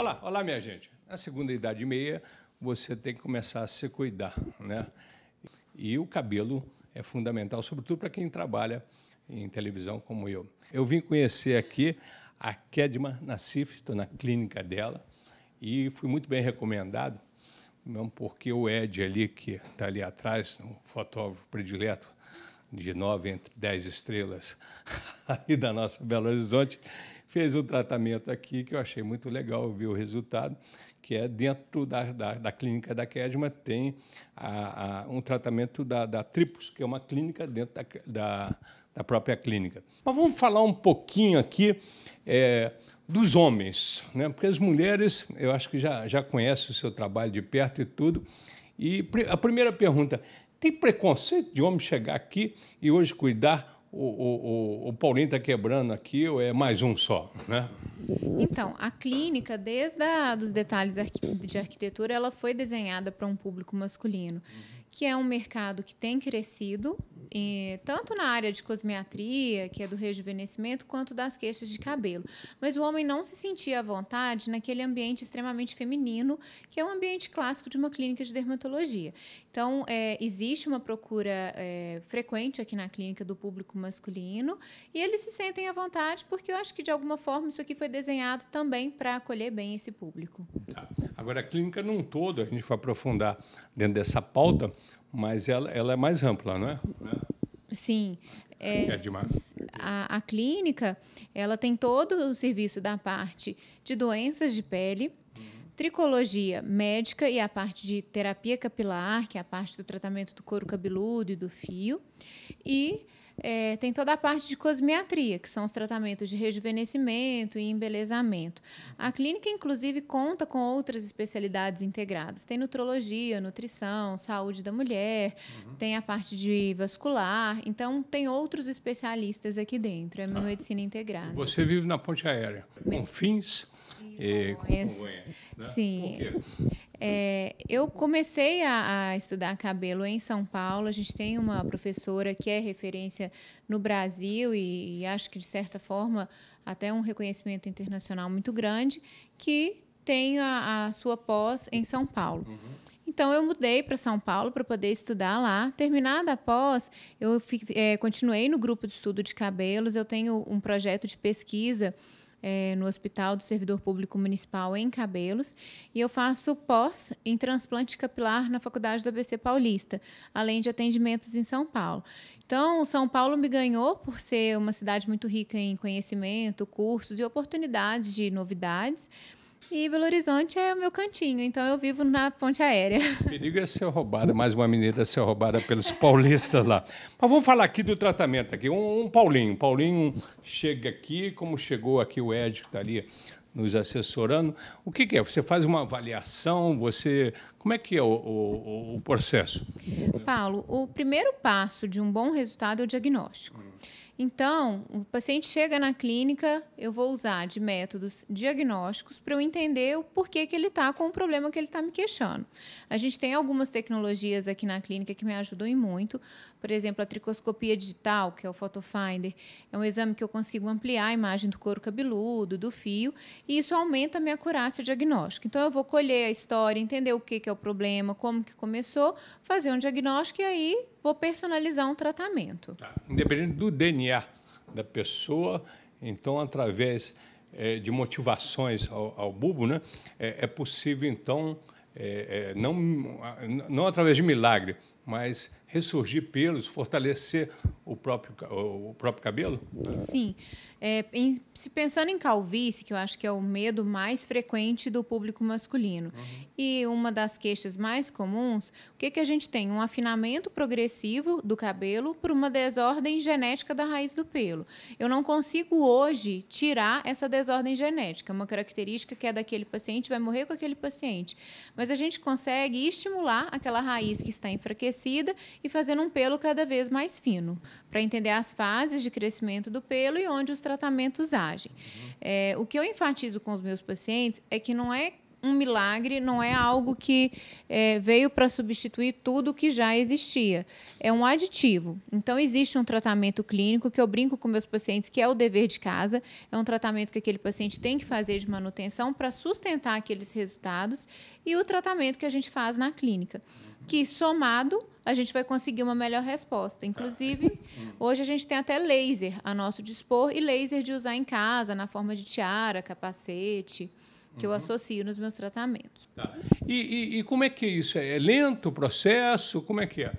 Olá, olá, minha gente. Na segunda idade e meia, você tem que começar a se cuidar, né? E o cabelo é fundamental, sobretudo para quem trabalha em televisão como eu. Eu vim conhecer aqui a Kedma Nassif, estou na clínica dela, e fui muito bem recomendado, mesmo porque o Ed ali, que está ali atrás, um fotógrafo predileto de nove entre dez estrelas aí da nossa Belo Horizonte, fez um tratamento aqui que eu achei muito legal, ver o resultado, que é dentro da, da, da clínica da Kedma tem a, a, um tratamento da, da que é uma clínica dentro da, da, da própria clínica. Mas vamos falar um pouquinho aqui é, dos homens, né? porque as mulheres, eu acho que já, já conhecem o seu trabalho de perto e tudo, e a primeira pergunta tem preconceito de homem chegar aqui e hoje cuidar o, o, o, o, Paulinho está quebrando aqui, ou é mais um só? Né? Então, a clínica, desde a, dos detalhes de arquitetura, ela foi desenhada para um público masculino, que é um mercado que tem crescido, e, tanto na área de cosmetria, que é do rejuvenescimento, quanto das queixas de cabelo. Mas o homem não se sentia à vontade naquele ambiente extremamente feminino, que é um ambiente clássico de uma clínica de dermatologia. Então, é, existe uma procura é, frequente aqui na clínica do público masculino e eles se sentem à vontade porque eu acho que, de alguma forma, isso aqui foi desenhado também para acolher bem esse público. Tá. Agora, a clínica num todo, a gente vai aprofundar dentro dessa pauta, mas ela, ela é mais ampla, não é? Sim. É, é a, a, clínica ela tem todo o serviço da parte de doenças de pele, uhum. tricologia médica e a parte de terapia capilar, que é a parte do tratamento do couro cabeludo e do fio, e é, tem toda a parte de cosmiatria, que são os tratamentos de rejuvenescimento e embelezamento. A clínica, inclusive, conta com outras especialidades integradas. Tem nutrologia, nutrição, saúde da mulher, uhum. tem a parte de vascular. Então, tem outros especialistas aqui dentro. É uma tá. ah. medicina integrada. Você vive na ponte aérea. com fins é, e, né? Sim. É, eu comecei a, a, estudar cabelo em São Paulo. A gente tem uma professora que é referência no Brasil e, e acho que, de certa forma, até um reconhecimento internacional muito grande, que tem a, a sua pós em São Paulo. Uhum. Então eu mudei para São Paulo para poder estudar lá. Terminada a pós, eu é, continuei no grupo de estudo de cabelos. Eu tenho um projeto de pesquisa é, no Hospital do Servidor Público Municipal em Cabelos e eu faço pós em transplante capilar na Faculdade do ABC Paulista, além de atendimentos em São Paulo. Então, São Paulo me ganhou por ser uma cidade muito rica em conhecimento, cursos e oportunidades de novidades. E Belo Horizonte é o meu cantinho, então eu vivo na ponte aérea. O perigo é ser roubada, mais uma menina ser roubada pelos paulistas lá. Mas vamos falar aqui do tratamento aqui. Um, um Paulinho. Paulinho chega aqui, como chegou aqui o Ed, que está ali nos assessorando. O que, que, é? Você faz uma avaliação, você. Como é que é o, o, o processo? Paulo, o primeiro passo de um bom resultado é o diagnóstico. Hum. Então, o paciente chega na clínica, eu vou usar de métodos diagnósticos para eu entender o porquê que ele está com o problema que ele está me queixando. A gente tem algumas tecnologias aqui na clínica que me ajudam muito. Por exemplo, a tricoscopia digital, que é o PhotoFinder, é um exame que eu consigo ampliar a imagem do couro cabeludo, do fio, e isso aumenta a minha acurácia diagnóstica. Então, eu vou colher a história, entender o que, que é o problema, como que começou, fazer um diagnóstico e aí vou personalizar um tratamento. Tá. Independente do DNA da pessoa, então, através é, de motivações ao, ao bulbo, né, é, é possível, então, é, é não, não através de milagre, mas ressurgir pelos, fortalecer o próprio, o próprio cabelo? Sim. Sim. É, em, se pensando em calvície, que eu acho que é o medo mais frequente do público masculino, uhum. e uma das queixas mais comuns, o que, que a gente tem? Um afinamento progressivo do cabelo por uma desordem genética da raiz do pelo. Eu não consigo hoje tirar essa desordem genética, é uma característica que é daquele paciente, vai morrer com aquele paciente. Mas a gente consegue estimular aquela raiz que está enfraquecida e fazendo um pelo cada vez mais fino, para entender as fases de crescimento do pelo e onde os tratamentos agem. Uhum. É, o que eu enfatizo com os meus pacientes é que não é um milagre, não é algo que é, veio para substituir tudo que já existia. É um aditivo. Então, existe um tratamento clínico que eu brinco com meus pacientes, que é o dever de casa. É um tratamento que aquele paciente tem que fazer de manutenção para sustentar aqueles resultados e o tratamento que a gente faz na clínica. Que somado a gente vai conseguir uma melhor resposta. Inclusive, hoje a gente tem até laser a nosso dispor e laser de usar em casa, na forma de tiara, capacete que uhum. eu associo nos meus tratamentos. Tá. E, e, e, como é que é isso? É, é lento o processo? Como é que é?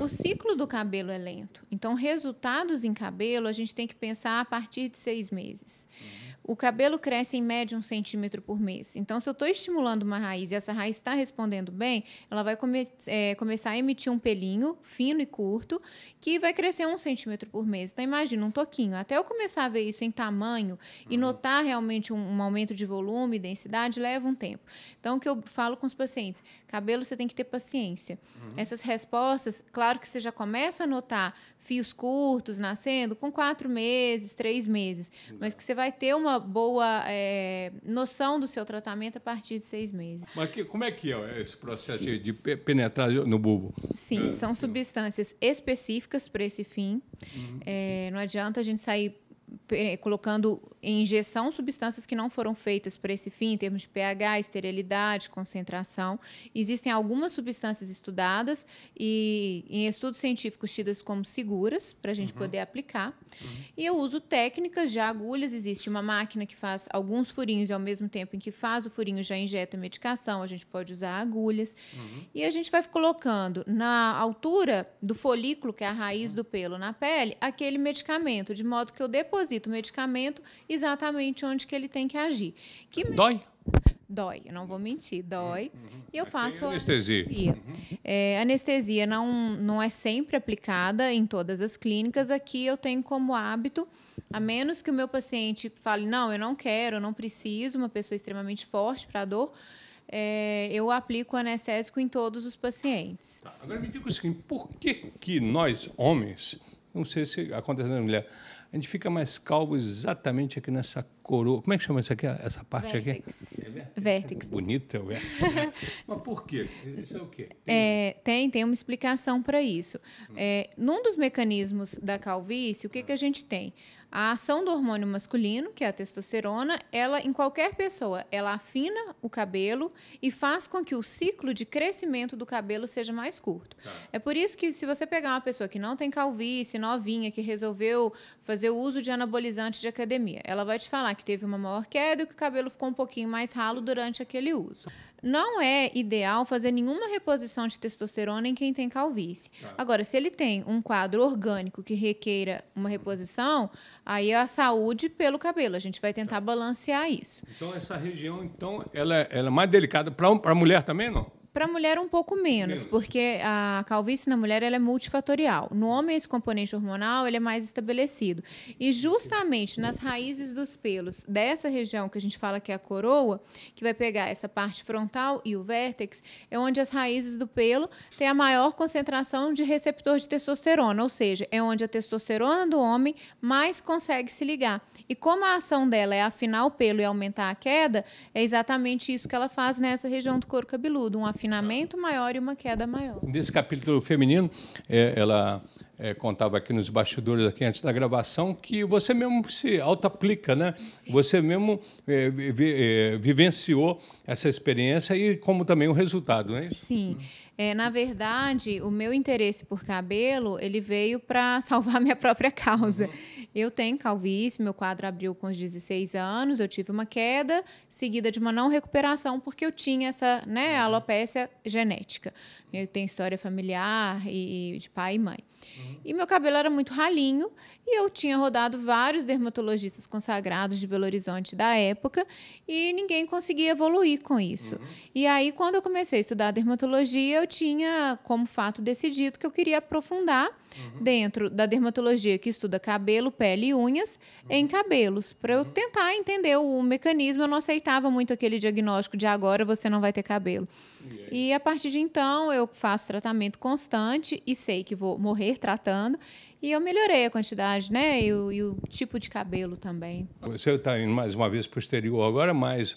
O ciclo do cabelo é lento. Então, resultados em cabelo a gente tem que pensar a partir de seis meses. Uhum o cabelo cresce em média um centímetro por mês. Então, se eu estou estimulando uma raiz e essa raiz está respondendo bem, ela vai come, é, começar a emitir um pelinho fino e curto que vai crescer um centímetro por mês. Então, imagina um toquinho. Até eu começar a ver isso em tamanho e uhum. notar realmente um, um, aumento de volume, densidade, leva um tempo. Então, o que eu falo com os pacientes? Cabelo, você tem que ter paciência. Uhum. Essas respostas, claro que você já começa a notar fios curtos nascendo com quatro meses, três meses, mas que você vai ter uma uma boa é, noção do seu tratamento a partir de seis meses. Mas que, como é que é esse processo de penetrar no bulbo? Sim, é. são substâncias específicas para esse fim. Uhum. É, não adianta a gente sair colocando em injeção substâncias que não foram feitas para esse fim, em termos de pH, esterilidade, concentração. Existem algumas substâncias estudadas e em estudos científicos tidas como seguras para a gente uhum. poder aplicar. Uhum. E eu uso técnicas de agulhas. Existe uma máquina que faz alguns furinhos e ao mesmo tempo em que faz o furinho já injeta medicação. A gente pode usar agulhas uhum. e a gente vai colocando na altura do folículo, que é a raiz do pelo na pele, aquele medicamento de modo que eu deposito deposita o medicamento exatamente onde que ele tem que agir. Que Dói? Dói, eu não vou mentir, dói. Uhum. uhum. E eu é faço anestesia. Anestesia, uhum. é, anestesia não, não é sempre aplicada em todas as clínicas. Aqui eu tenho como hábito, a menos que o meu paciente fale, não, eu não quero, eu não preciso, uma pessoa extremamente forte para dor, é, eu aplico anestésico em todos os pacientes. Tá, agora me diga o seguinte, por que, que nós, homens, não sei se aconteceu na né, mulher A gente fica mais calvo exatamente aqui nessa coroa. Como é que chama isso aqui? Essa parte aqui? É vértex. vértex. Bonito é o vértex. Mas por quê? Isso é o quê? Tem, é, tem, tem, uma explicação para isso. É, num dos mecanismos da calvície, o que, que a gente tem? A ação do hormônio masculino, que é a testosterona, ela em qualquer pessoa, ela afina o cabelo e faz com que o ciclo de crescimento do cabelo seja mais curto. Tá. É por isso que se você pegar uma pessoa que não tem calvície, novinha, que resolveu fazer o uso de anabolizante de academia, ela vai te falar que teve uma maior queda e que o cabelo ficou um pouquinho mais ralo durante aquele uso. Não é ideal fazer nenhuma reposição de testosterona em quem tem calvície. Tá. Agora, se ele tem um quadro orgânico que requeira uma uhum. reposição, aí é a saúde pelo cabelo. A gente vai tentar tá. balancear isso. Então, essa região, então, ela, é, ela é mais delicada para a mulher também, não? Para a mulher, um pouco menos, menos, porque a calvície na mulher ela é multifatorial. No homem, esse componente hormonal ele é mais estabelecido. E justamente nas raízes dos pelos dessa região que a gente fala que é a coroa, que vai pegar essa parte frontal e o vértex, é onde as raízes do pelo têm a maior concentração de receptor de testosterona, ou seja, é onde a testosterona do homem mais consegue se ligar. E como a ação dela é afinar o pelo e aumentar a queda, é exatamente isso que ela faz nessa região do couro cabeludo, um confinamento maior e uma queda maior. Nesse capítulo feminino, é, ela é, contava aqui nos bastidores, aqui antes da gravação, que você mesmo se auto-aplica, né? Você mesmo é, vi, é, vivenciou essa experiência e como também o resultado, não é isso? Sim. Hum. É, na verdade, o meu interesse por cabelo, ele veio para salvar minha própria causa. Uhum. Eu tenho calvície, meu quadro abriu com os 16 anos, eu tive uma queda seguida de uma não recuperação porque eu tinha essa, né, uhum. alopécia genética. Eu tenho história familiar e, e de pai e mãe. Uhum. E meu cabelo era muito ralinho e eu tinha rodado vários dermatologistas consagrados de Belo Horizonte da época e ninguém conseguia evoluir com isso. Uhum. E aí quando eu comecei a estudar dermatologia, eu tinha como fato decidido que eu queria aprofundar Uhum. dentro da dermatologia que estuda cabelo, pele e unhas uhum. em cabelos, para eu uhum. tentar entender o mecanismo. Eu não aceitava muito aquele diagnóstico de agora você não vai ter cabelo. E a partir de então eu faço tratamento constante e sei que vou morrer tratando. E eu melhorei a quantidade, né? E o, e o tipo de cabelo também. Você está indo mais uma vez para o exterior agora, mais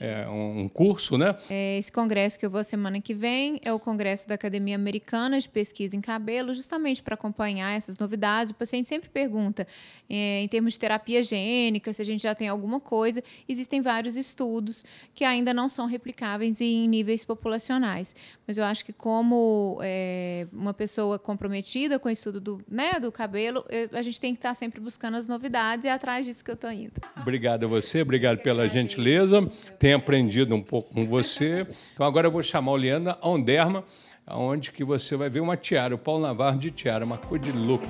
é, um curso, né? É, esse congresso que eu vou semana que vem é o congresso da Academia Americana de Pesquisa em Cabelo, justamente para para acompanhar essas novidades. O paciente sempre pergunta, é, em termos de terapia gênica, se a gente já tem alguma coisa. Existem vários estudos que ainda não são replicáveis em níveis populacionais. Mas eu acho que, como é, uma pessoa comprometida com o estudo do, né, do cabelo, eu, a gente tem que estar sempre buscando as novidades e é atrás disso que eu estou indo. Obrigado a você, obrigado pela gentileza. Tenho aprendido um pouco com você. Então, agora eu vou chamar o Leandro Onderma onde que você vai ver uma tiara, o Paulo navarro de tiara, uma cor de louco.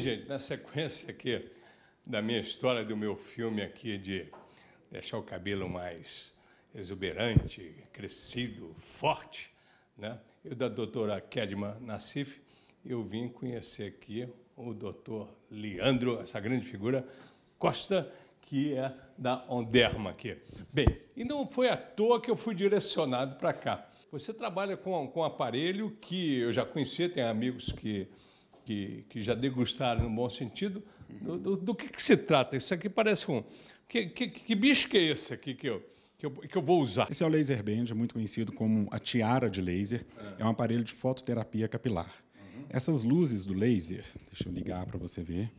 Bem, gente, na sequência aqui da minha história, do meu filme aqui de deixar o cabelo mais exuberante, crescido, forte, né? eu da doutora Kedma Nassif, eu vim conhecer aqui o doutor Leandro, essa grande figura, Costa, que é da Onderma aqui. Bem, e não foi à toa que eu fui direcionado para cá. Você trabalha com, com um aparelho que eu já conhecia, tem amigos que que, que já degustaram no bom sentido, do, do, do que, que, se trata? Isso aqui parece um. Que, que, que bicho que é esse aqui que eu, que eu, que eu, vou usar? Esse é o Laser Band, muito conhecido como a tiara de laser. É, é um aparelho de fototerapia capilar. Uhum. Essas luzes do laser, deixa eu ligar para você ver.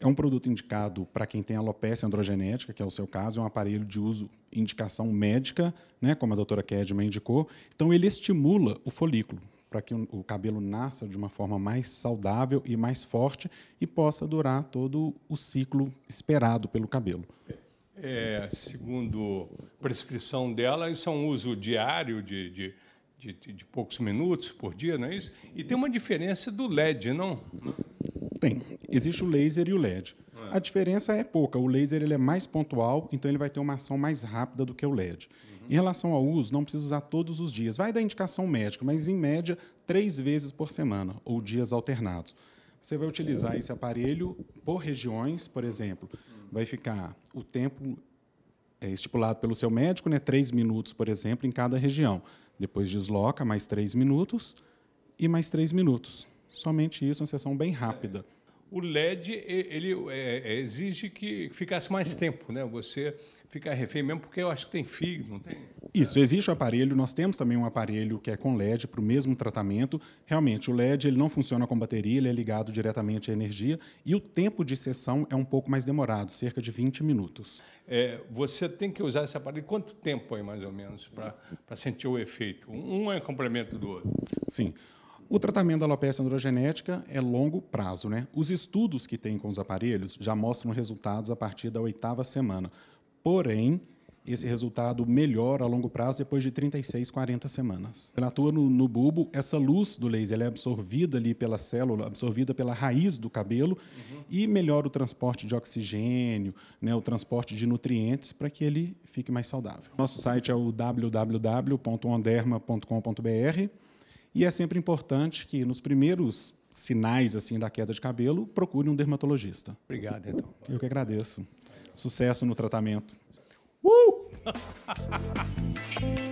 É um produto indicado para quem tem alopecia androgenética, que é o seu caso, é um aparelho de uso indicação médica, né, como a doutora Kedman indicou. Então, ele estimula o folículo, para que o cabelo nasça de uma forma mais saudável e mais forte e possa durar todo o ciclo esperado pelo cabelo. É, segundo prescrição dela, isso é um uso diário de, de, de, de, poucos minutos por dia, não é isso? E tem uma diferença do LED, não? Tem. Existe o laser e o LED. É. A diferença é pouca. O laser ele é mais pontual, então ele vai ter uma ação mais rápida do que o LED. Em relação ao uso, não precisa usar todos os dias. Vai da indicação médica, mas em média, três vezes por semana ou dias alternados. Você vai utilizar esse aparelho por regiões, por exemplo. Vai ficar o tempo é, estipulado pelo seu médico, né, três minutos, por exemplo, em cada região. Depois desloca mais três minutos e mais três minutos. Somente isso, uma sessão bem rápida o LED ele é, é, exige que ficasse mais tempo, né? Você fica refém mesmo porque eu acho que tem fio, não tem? Isso, existe o aparelho, nós temos também um aparelho que é com LED para o mesmo tratamento. Realmente, o LED ele não funciona com bateria, ele é ligado diretamente à energia e o tempo de sessão é um pouco mais demorado, cerca de 20 minutos. É, você tem que usar esse aparelho quanto tempo aí, mais ou menos, para sentir o efeito? Um é complemento do outro. Sim. O tratamento da alopecia androgenética é longo prazo. Né? Os estudos que tem com os aparelhos já mostram resultados a partir da oitava semana. Porém, esse resultado melhora a longo prazo depois de 36, 40 semanas. Ela atua no, no bulbo, essa luz do laser é absorvida ali pela célula, absorvida pela raiz do cabelo uhum. e melhora o transporte de oxigênio, né, o transporte de nutrientes para que ele fique mais saudável. Nosso site é o www.onderma.com.br. E é sempre importante que nos primeiros sinais assim da queda de cabelo, procure um dermatologista. Obrigado, então. Eu que agradeço. Sucesso no tratamento. Uh!